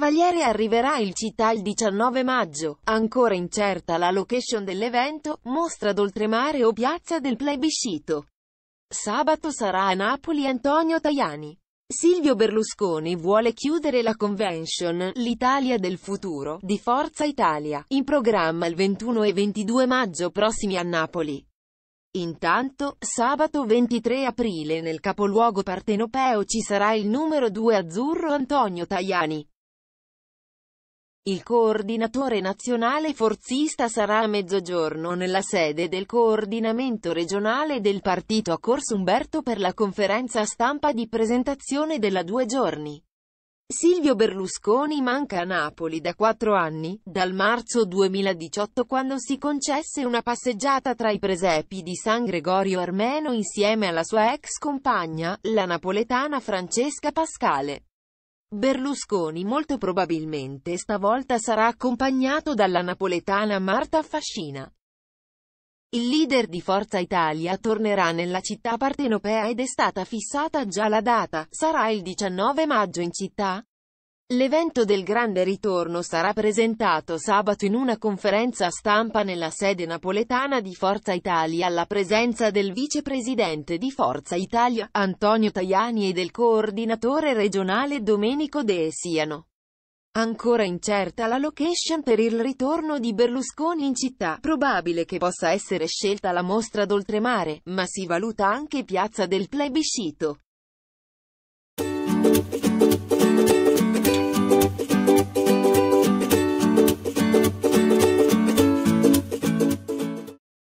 Cavaliere arriverà in città il 19 maggio, ancora incerta la location dell'evento, mostra d'oltremare o piazza del plebiscito. Sabato sarà a Napoli Antonio Tajani. Silvio Berlusconi vuole chiudere la convention L'Italia del futuro di Forza Italia, in programma il 21 e 22 maggio prossimi a Napoli. Intanto, sabato 23 aprile nel capoluogo partenopeo ci sarà il numero 2 azzurro Antonio Tajani. Il coordinatore nazionale forzista sarà a mezzogiorno nella sede del coordinamento regionale del partito a Corso Umberto per la conferenza stampa di presentazione della due giorni. Silvio Berlusconi manca a Napoli da quattro anni, dal marzo 2018 quando si concesse una passeggiata tra i presepi di San Gregorio Armeno insieme alla sua ex compagna, la napoletana Francesca Pascale. Berlusconi molto probabilmente stavolta sarà accompagnato dalla napoletana Marta Fascina. Il leader di Forza Italia tornerà nella città partenopea ed è stata fissata già la data, sarà il 19 maggio in città? L'evento del grande ritorno sarà presentato sabato in una conferenza stampa nella sede napoletana di Forza Italia alla presenza del vicepresidente di Forza Italia, Antonio Tajani e del coordinatore regionale Domenico De Siano. Ancora incerta la location per il ritorno di Berlusconi in città, probabile che possa essere scelta la mostra d'oltremare, ma si valuta anche Piazza del Plebiscito.